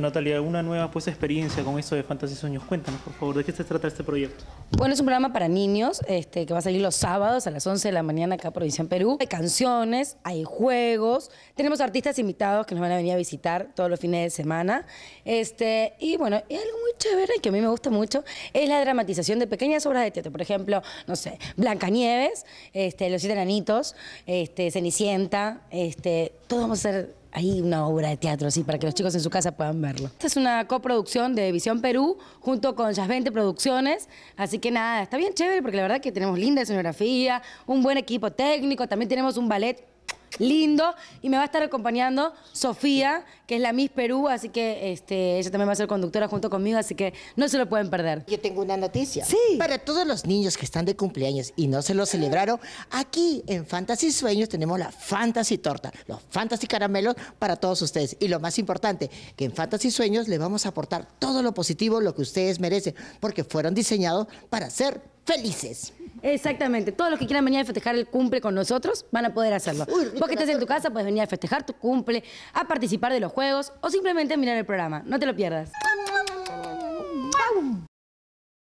Natalia, ¿alguna nueva pues, experiencia con eso de Fantasy Sueños. Cuéntanos, por favor, ¿de qué se trata este proyecto? Bueno, es un programa para niños este, que va a salir los sábados a las 11 de la mañana acá en Provincia Perú. Hay canciones, hay juegos, tenemos artistas invitados que nos van a venir a visitar todos los fines de semana. Este, y bueno, algo muy chévere que a mí me gusta mucho es la dramatización de pequeñas obras de teatro. Por ejemplo, no sé, Blancanieves, este, Los Siete Enanitos, este, Cenicienta, este, todos vamos a ser ahí una obra de teatro, así, para que los chicos en su casa puedan verlo. Esta es una coproducción de Visión Perú junto con Las 20 Producciones, así que nada, está bien chévere porque la verdad que tenemos linda escenografía, un buen equipo técnico, también tenemos un ballet lindo. Y me va a estar acompañando Sofía, que es la Miss Perú, así que este, ella también va a ser conductora junto conmigo, así que no se lo pueden perder. Yo tengo una noticia. Sí. Para todos los niños que están de cumpleaños y no se lo celebraron, aquí en Fantasy Sueños tenemos la Fantasy Torta, los Fantasy Caramelos para todos ustedes. Y lo más importante, que en Fantasy Sueños le vamos a aportar todo lo positivo, lo que ustedes merecen, porque fueron diseñados para ser felices. Exactamente. Todos los que quieran venir a festejar el cumple con nosotros van a poder hacerlo. Porque Vos que estás en tu casa puedes venir a festejar tu cumple, a participar de los juegos o simplemente a mirar el programa. No te lo pierdas.